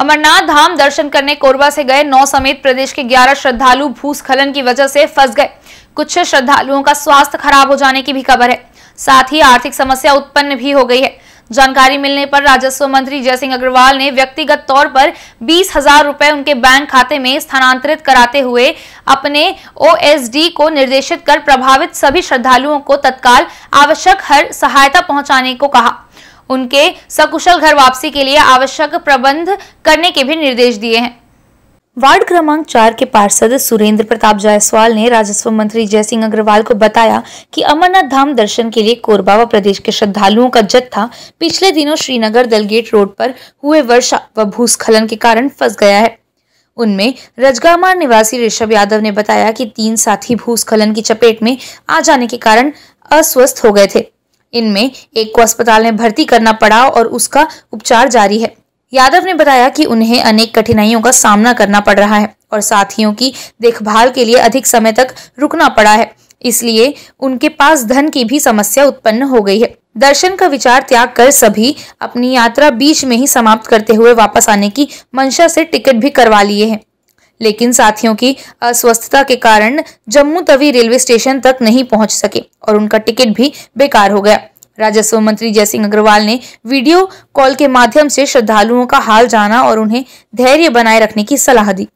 अमरनाथ धाम दर्शन करने कोरबा से गए नौ समेत प्रदेश के 11 श्रद्धालु भूस्खलन की वजह से फंस गए कुछ श्रद्धालुओं का स्वास्थ्य खराब हो जाने की भी खबर है साथ ही आर्थिक समस्या उत्पन्न भी हो गई है जानकारी मिलने पर राजस्व मंत्री जयसिंह अग्रवाल ने व्यक्तिगत तौर पर बीस हजार रूपए उनके बैंक खाते में स्थानांतरित कराते हुए अपने ओएसडी को निर्देशित कर प्रभावित सभी श्रद्धालुओं को तत्काल आवश्यक हर सहायता पहुंचाने को कहा उनके सकुशल घर वापसी के लिए आवश्यक प्रबंध करने के भी निर्देश दिए हैं वार्ड क्रमांक चार के पार्षद सुरेंद्र प्रताप जायसवाल ने राजस्व मंत्री सिंह अग्रवाल को बताया कि अमरनाथ धाम दर्शन के लिए कोरबा व प्रदेश के श्रद्धालुओं का जत्था पिछले दिनों श्रीनगर दलगेट रोड पर हुए वर्षा व भूस्खलन के कारण फंस गया है उनमें रजगामार निवासी ऋषभ यादव ने बताया कि तीन साथी भूस्खलन की चपेट में आ जाने के कारण अस्वस्थ हो गए थे इनमें एक को अस्पताल में भर्ती करना पड़ा और उसका उपचार जारी है यादव ने बताया कि उन्हें अनेक कठिनाइयों का सामना करना पड़ रहा है और साथियों की देखभाल के लिए अधिक समय तक रुकना पड़ा है इसलिए उनके पास धन की भी समस्या उत्पन्न हो गई है दर्शन का विचार त्याग कर सभी अपनी यात्रा बीच में ही समाप्त करते हुए वापस आने की मंशा से टिकट भी करवा लिए हैं लेकिन साथियों की अस्वस्थता के कारण जम्मू तवी रेलवे स्टेशन तक नहीं पहुंच सके और उनका टिकट भी बेकार हो गया राजस्व मंत्री जय अग्रवाल ने वीडियो कॉल के माध्यम से श्रद्धालुओं का हाल जाना और उन्हें धैर्य बनाए रखने की सलाह दी